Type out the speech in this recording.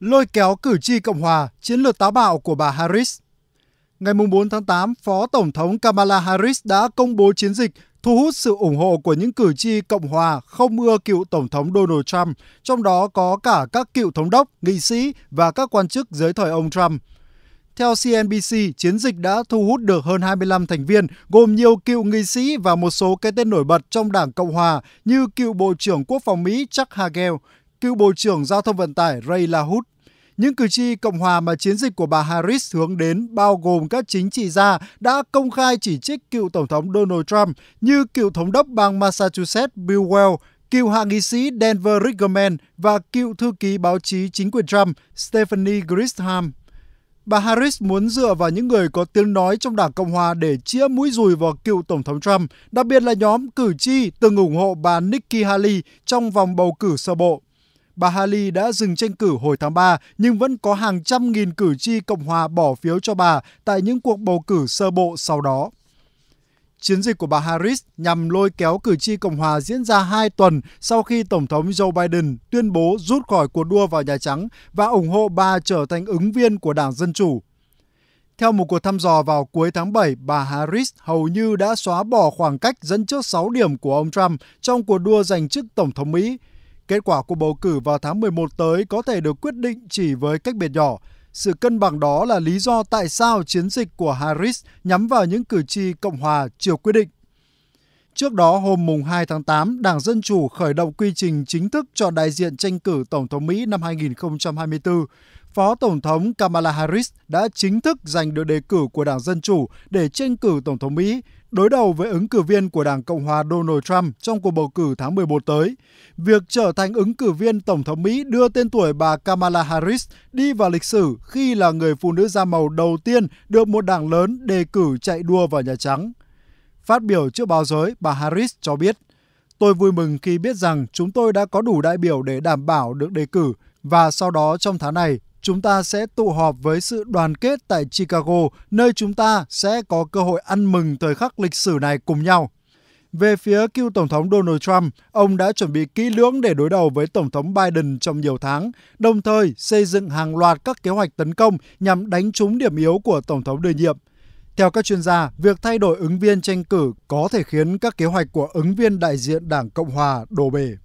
lôi kéo cử tri Cộng hòa chiến lược táo bạo của bà Harris. Ngày 4 tháng 8, Phó Tổng thống Kamala Harris đã công bố chiến dịch thu hút sự ủng hộ của những cử tri Cộng hòa không ưa cựu Tổng thống Donald Trump, trong đó có cả các cựu thống đốc, nghị sĩ và các quan chức dưới thời ông Trump. Theo CNBC, chiến dịch đã thu hút được hơn 25 thành viên, gồm nhiều cựu nghị sĩ và một số cái tên nổi bật trong Đảng Cộng Hòa như cựu Bộ trưởng Quốc phòng Mỹ Chuck Hagel, cựu Bộ trưởng Giao thông Vận tải Ray LaHood. Những cử tri Cộng hòa mà chiến dịch của bà Harris hướng đến bao gồm các chính trị gia đã công khai chỉ trích cựu Tổng thống Donald Trump như cựu Thống đốc bang Massachusetts Bill Weld, cựu hạ nghị sĩ Denver Rickman và cựu thư ký báo chí chính quyền Trump Stephanie Grisham. Bà Harris muốn dựa vào những người có tiếng nói trong Đảng Cộng Hòa để chĩa mũi dùi vào cựu Tổng thống Trump, đặc biệt là nhóm cử tri từng ủng hộ bà Nikki Haley trong vòng bầu cử sơ bộ bà Haley đã dừng tranh cử hồi tháng 3 nhưng vẫn có hàng trăm nghìn cử tri Cộng hòa bỏ phiếu cho bà tại những cuộc bầu cử sơ bộ sau đó. Chiến dịch của bà Harris nhằm lôi kéo cử tri Cộng hòa diễn ra 2 tuần sau khi Tổng thống Joe Biden tuyên bố rút khỏi cuộc đua vào Nhà Trắng và ủng hộ bà trở thành ứng viên của Đảng Dân Chủ. Theo một cuộc thăm dò vào cuối tháng 7, bà Harris hầu như đã xóa bỏ khoảng cách dẫn trước 6 điểm của ông Trump trong cuộc đua giành chức Tổng thống Mỹ, Kết quả cuộc bầu cử vào tháng 11 tới có thể được quyết định chỉ với cách biệt nhỏ. Sự cân bằng đó là lý do tại sao chiến dịch của Harris nhắm vào những cử tri Cộng hòa chiều quyết định. Trước đó hôm mùng 2 tháng 8, Đảng Dân Chủ khởi động quy trình chính thức cho đại diện tranh cử Tổng thống Mỹ năm 2024. Phó Tổng thống Kamala Harris đã chính thức giành được đề cử của Đảng Dân Chủ để tranh cử Tổng thống Mỹ, đối đầu với ứng cử viên của Đảng Cộng hòa Donald Trump trong cuộc bầu cử tháng 11 tới. Việc trở thành ứng cử viên Tổng thống Mỹ đưa tên tuổi bà Kamala Harris đi vào lịch sử khi là người phụ nữ da màu đầu tiên được một đảng lớn đề cử chạy đua vào Nhà Trắng. Phát biểu trước báo giới, bà Harris cho biết, Tôi vui mừng khi biết rằng chúng tôi đã có đủ đại biểu để đảm bảo được đề cử và sau đó trong tháng này chúng ta sẽ tụ họp với sự đoàn kết tại Chicago, nơi chúng ta sẽ có cơ hội ăn mừng thời khắc lịch sử này cùng nhau. Về phía cựu Tổng thống Donald Trump, ông đã chuẩn bị kỹ lưỡng để đối đầu với Tổng thống Biden trong nhiều tháng, đồng thời xây dựng hàng loạt các kế hoạch tấn công nhằm đánh trúng điểm yếu của Tổng thống đương nhiệm – theo các chuyên gia, việc thay đổi ứng viên tranh cử có thể khiến các kế hoạch của ứng viên đại diện Đảng Cộng hòa đổ bể.